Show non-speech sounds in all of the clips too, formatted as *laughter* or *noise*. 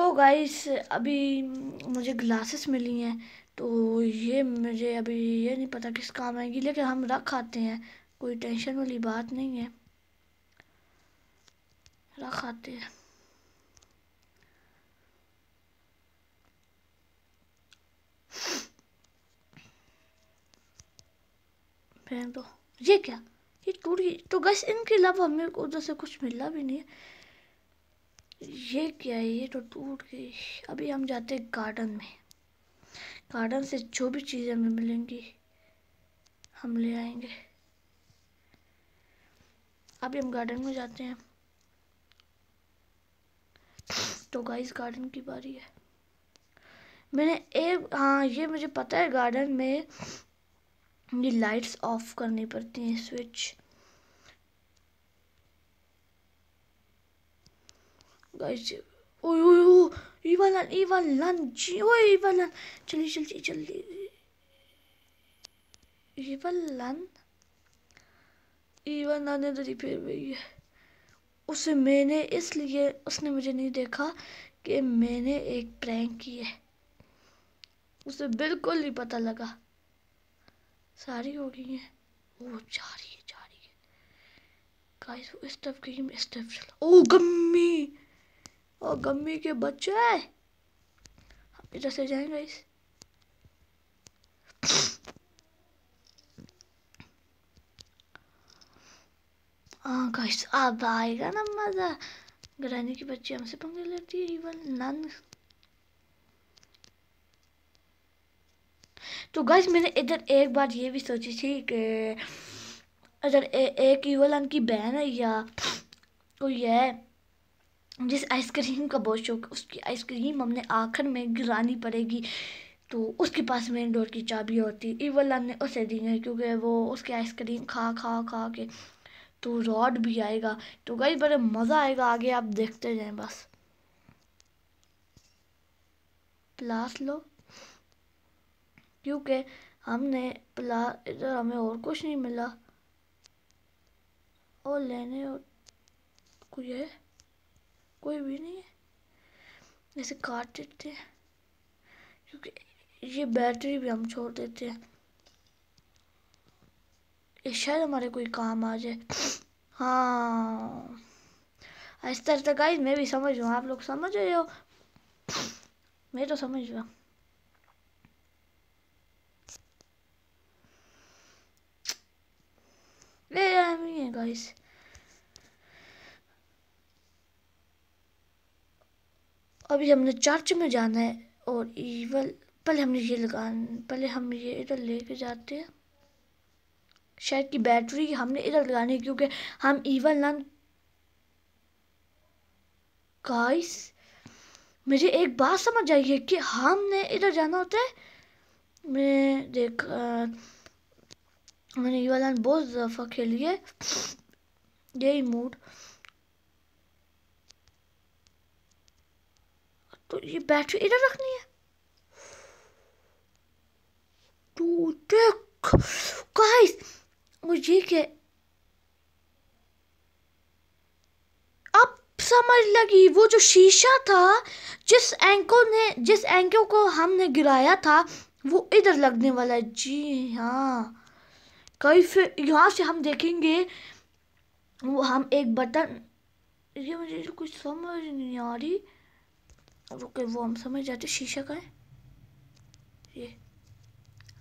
तो गाइस अभी मुझे ग्लासेस मिली हैं तो ये मुझे अभी ये नहीं पता किस काम आएगी लेकिन हम रख आते हैं कोई टेंशन वाली बात नहीं है रख आते हैं तो ये क्या ये टूट गई तो गैस इनके अलावा हमें उधर से कुछ मिला भी नहीं है ये क्या है ये तो टूट गई अभी हम जाते हैं गार्डन में गार्डन से जो भी चीज़ें हमें मिलेंगी हम ले आएंगे अभी हम गार्डन में जाते हैं तो गाइस गार्डन की बारी है मैंने एक हाँ ये मुझे पता है गार्डन में ये लाइट्स ऑफ करनी पड़ती हैं स्विच गाइस ओए ओए ओ इवन लन इवन लन जी ओए इवन लन चलिए जल्दी जल्दी इवन लन इवन लन ने तो रिपेयर हुई है उसे मैंने इसलिए उसने मुझे नहीं देखा कि मैंने एक प्रैंक की है उसे बिल्कुल नहीं पता लगा सारी हो गई है वो जा रही है जा रही है गाइस इस तरफ गई इस तरफ चला ओ गम्मी और गम्मी के बच्चे हम इधर से जाएंगे इस गाइस हाँ, अब आएगा ना मज़ा ग्रहणी की बच्ची हमसे पंगे लेती है इवन नन तो गाइस मैंने इधर एक बार ये भी सोची थी कि अगर एक ईवलन की बहन है या कोई है जिस आइसक्रीम का बहुत शौक उसकी आइसक्रीम हमने आखिर में गिरानी पड़ेगी तो उसके पास मेन डोर की चाबी होती इवल हमने उसे दी है क्योंकि वो उसकी आइसक्रीम खा खा खा के तो रॉड भी आएगा तो गई बड़े मज़ा आएगा आगे आप देखते जाएं बस प्लास लो क्योंकि हमने प्ला इधर हमें और कुछ नहीं मिला और लेने और कुछ है कोई भी नहीं है ऐसे काट देते हैं क्योंकि ये बैटरी भी हम छोड़ देते हैं ये शायद हमारे कोई काम आ जाए हाँ आहिस्ता आहिस्ता गाइस मैं भी समझ रहा आप लोग समझ रहे हो मैं तो समझ रहा हूँ गाइस अभी हमने चर्च में जाना है और ईवल पहले हमने ये लगा पहले हम ये इधर लेके जाते हैं शायद की बैटरी हमने इधर लगानी है क्योंकि हम ईवल नन गाइस मुझे एक बात समझ आई है कि हमने इधर जाना होता है मैं देख मैंने ईवल नन बहुत दफ़ा खेली है यही मूड तो ये बैटरी इधर रखनी है तो देख गाइस मुझे क्या अब समझ लगी वो जो शीशा था जिस एंको ने जिस एंको को हमने गिराया था वो इधर लगने वाला है जी हाँ कई फिर यहाँ से हम देखेंगे वो हम एक बटन ये मुझे कुछ समझ नहीं आ रही अब ओके वो हम समझ जाते शीशा का है ये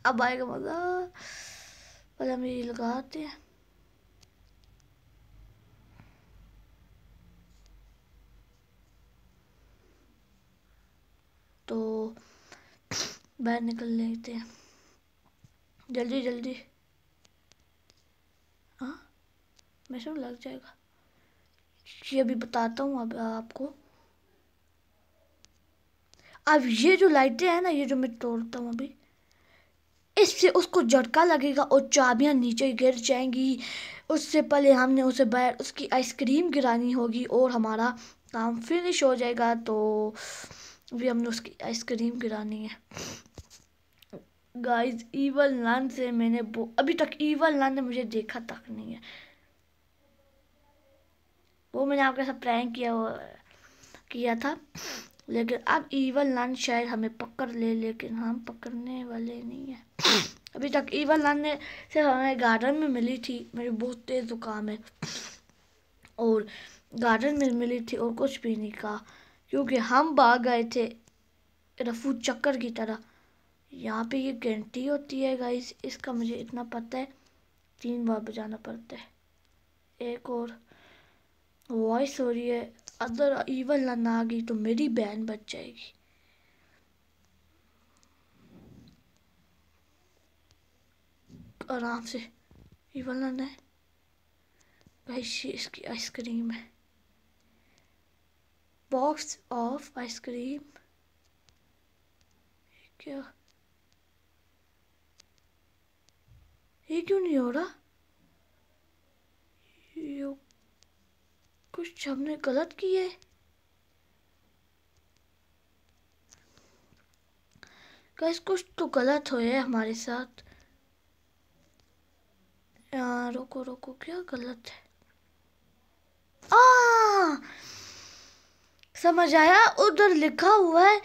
अब आएगा मज़ा पहले हम ये लगाते हैं तो बाहर निकल लेते हैं जल्दी जल्दी हाँ मैं सब लग जाएगा ये अभी बताता हूँ अब आपको अब ये जो लाइटें हैं ना ये जो मैं तोड़ता हूँ अभी इससे उसको झटका लगेगा और चाबियाँ नीचे गिर जाएंगी उससे पहले हमने उसे बैठ उसकी आइसक्रीम गिरानी होगी और हमारा काम फिनिश हो जाएगा तो अभी हमने उसकी आइसक्रीम गिरानी है गाइस ईवल नान से मैंने अभी तक ईवल नान ने मुझे देखा तक नहीं है वो मैंने आपके साथ प्रैंक किया किया था लेकिन अब ईवल लान शायद हमें पकड़ ले लेकिन हम पकड़ने वाले नहीं हैं *laughs* अभी तक ईवल लान ने सिर्फ हमें गार्डन में मिली थी मेरी बहुत तेज़ जुकाम है और गार्डन में मिली थी और कुछ भी नहीं कहा क्योंकि हम भाग गए थे रफू चक्कर की तरह यहाँ पे ये घंटी होती है गाइस इसका मुझे इतना पता है तीन बार बजाना पड़ता है एक और वॉइस हो रही है अगर ईवल लन आ गई तो मेरी बहन बच जाएगी आराम से ईवल लन है भाई इसकी आइसक्रीम है बॉक्स ऑफ आइसक्रीम क्या ये क्यों नहीं हो रहा कुछ हमने गलत किए कैसे कुछ तो गलत हो है हमारे साथ यार रोको रोको क्या गलत है आ, समझ आया उधर लिखा हुआ है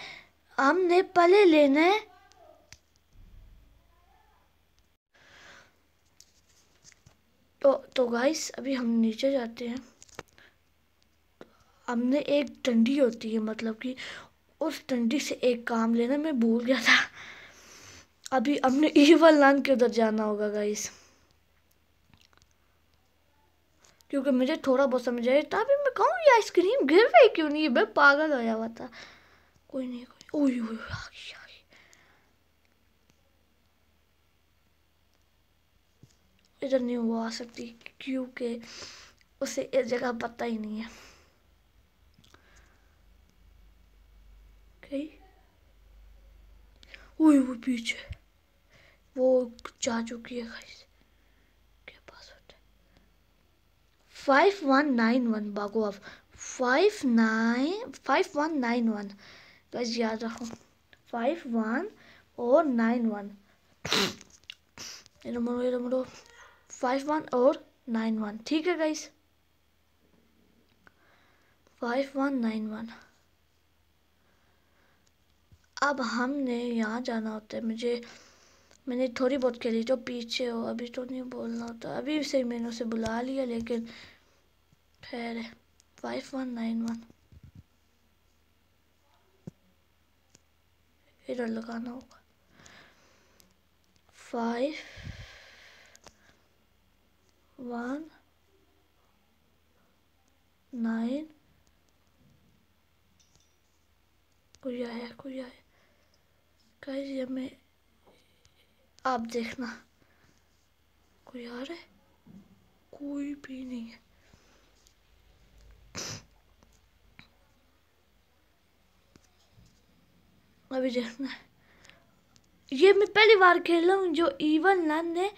हमने पहले लेना है तो तो गाइस अभी हम नीचे जाते हैं हमने एक डंडी होती है मतलब कि उस डंडी से एक काम लेना मैं भूल गया था अभी हमने ईवल लान के उधर जाना होगा गाइस क्योंकि मुझे थोड़ा बहुत समझ आया था अभी मैं कहूँ ये आइसक्रीम गिर रही क्यों नहीं मैं पागल हो हुआ था कोई नहीं कोई ओई ओई इधर नहीं हुआ आ सकती क्योंकि उसे इस जगह पता ही नहीं है ओए वो पीछे वो जा चुकी है गाइस क्या पासवर्ड है फाइव वन नाइन वन बागो आप five nine five one nine one guys याद रखो फाइव वन और नाइन वन ये नंबर ये नंबर फाइव वन और नाइन वन ठीक है guys five one nine one अब हमने यहाँ जाना होता है मुझे मैंने थोड़ी बहुत खेली जो पीछे हो अभी तो नहीं बोलना होता अभी से मैंने उसे बुला लिया लेकिन खैर फाइव वन नाइन वन इधर लगाना होगा फाइव वन नाइन कोई आया कोई आया गाइस ये मैं आप देखना कोई आ रहा है कोई भी नहीं है अभी देखना है ये मैं पहली बार खेल रहा हूँ जो ईवन लन ने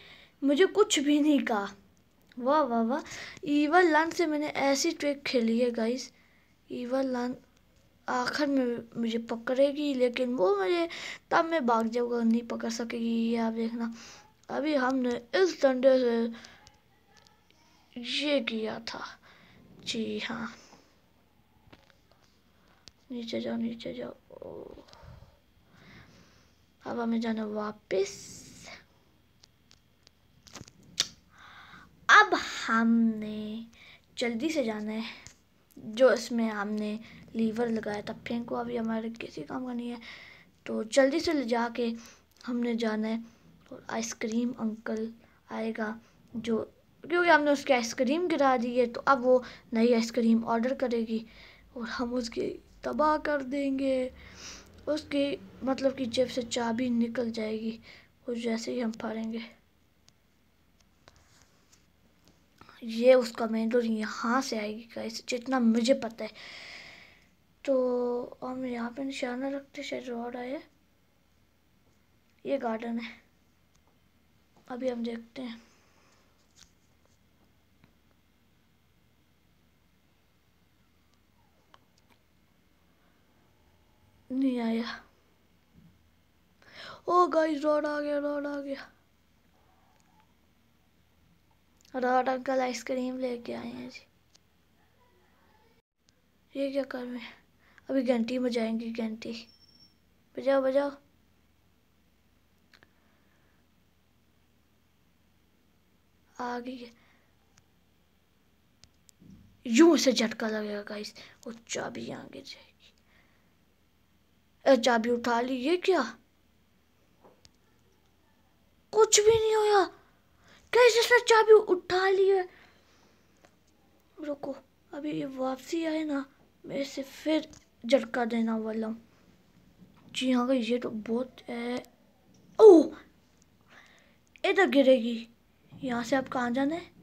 मुझे कुछ भी नहीं कहा वाह वाह वाह ईवन लन से मैंने ऐसी ट्रिक खेली है गाइस ईवन लन आखिर में मुझे पकड़ेगी लेकिन वो मुझे तब मैं भाग जाऊँगा नहीं पकड़ सकेगी ये आप देखना अभी हमने इस डंडे से ये किया था जी हाँ नीचे जाओ नीचे जाओ अब हमें जाना वापस अब हमने जल्दी से जाना है जो इसमें हमने लीवर लगाया था फेंको अभी हमारे किसी काम का नहीं है तो जल्दी से ले जा के हमने जाना है और आइसक्रीम अंकल आएगा जो क्योंकि हमने उसकी आइसक्रीम गिरा दी है तो अब वो नई आइसक्रीम ऑर्डर करेगी और हम उसकी तबाह कर देंगे उसकी मतलब कि जेब से चाबी निकल जाएगी और जैसे ही हम फाड़ेंगे ये उसका मेन डोर यहाँ से आएगी कैसे जितना मुझे पता है तो हम यहाँ पे निशाना रखते शायद रोड आए ये गार्डन है अभी हम देखते हैं नहीं आया ओ गाइस रोड आ गया रोड आ गया रोड अंकल आइसक्रीम लेके आए हैं जी ये क्या कर रहे हैं अभी घंटी बजाएंगी घंटी बजाओ बजाओ आ गई है यूं से झटका लगेगा गाइस वो चाबी आगे जाएगी चाबी उठा ली ये क्या कुछ भी नहीं होया कैसे इसने चाबी उठा ली है रुको अभी ये वापसी आए ना मैं इसे फिर झटका देना वाला जी हाँ ये तो बहुत है ओह इधर तो गिरेगी यहाँ से आप कहाँ जाना है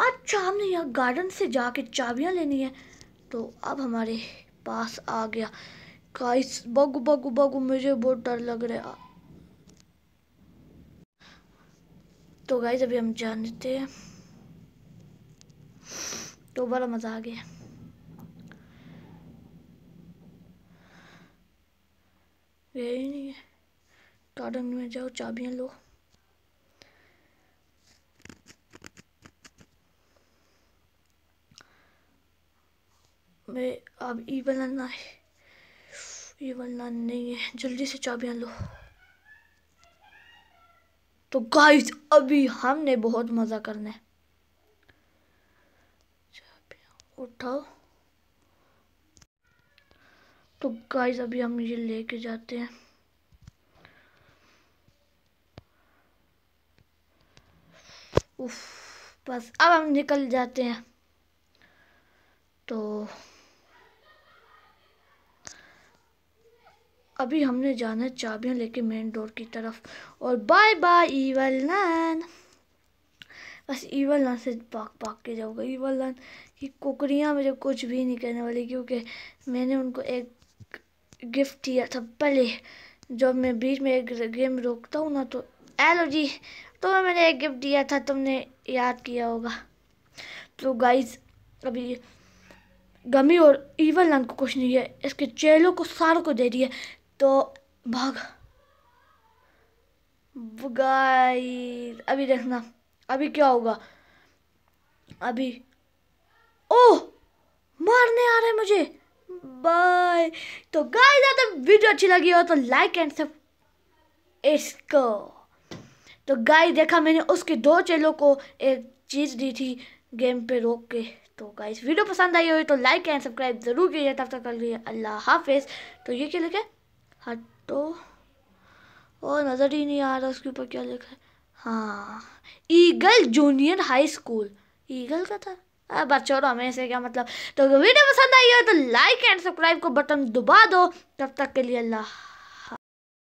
अच्छा हमने यहाँ गार्डन से जाके चाबियाँ लेनी है तो अब हमारे पास आ गया गाइस बगू बगू बगू मुझे बहुत डर लग रहा तो गाइस अभी हम जानते हैं तो बड़ा मज़ा आ गया यही नहीं है गार्डन में जाओ चाबियां लो मैं अब ई बनाना है ये वरना नहीं है जल्दी से चाबियां लो तो गाइस अभी हमने बहुत मज़ा करना है उठाओ तो गाइस अभी हम ये लेके जाते हैं उफ बस अब हम निकल जाते हैं तो अभी हमने जाना है चाबियां लेके मेन डोर की तरफ और बाय बाय ईवल नैन बस ईवल लन से भाग भाग के जाऊँगा ईवल लन की कुकरियाँ मुझे कुछ भी नहीं करने वाली क्योंकि मैंने उनको एक गिफ्ट दिया था पहले जब मैं बीच में एक गेम रोकता हूँ ना तो एलो जी तो मैंने एक गिफ्ट दिया था तुमने याद किया होगा तो गाइज अभी गमी और ईवल लन को कुछ नहीं है इसके चेलों को सारों को दे दिए तो भाग गाइस अभी देखना अभी क्या होगा अभी ओह मारने आ रहे मुझे बाय तो गाइस अगर वीडियो अच्छी लगी हो तो लाइक एंड सब इसको तो गाय देखा मैंने उसके दो चेलों को एक चीज़ दी थी गेम पे रोक के तो गाइस वीडियो पसंद आई हो तो लाइक एंड सब्सक्राइब ज़रूर कीजिए तब तक कर लीजिए अल्लाह हाफिज़ तो ये क्या लिखा है हटो ओ नज़र ही नहीं आ रहा उसके ऊपर क्या लिखा है हाँ Eagle junior high school Eagle का था अब छोड़ो हमें से क्या मतलब तो वीडियो पसंद आई हो तो लाइक एंड सब्सक्राइब को बटन दबा दो तब तक के लिए अल्लाह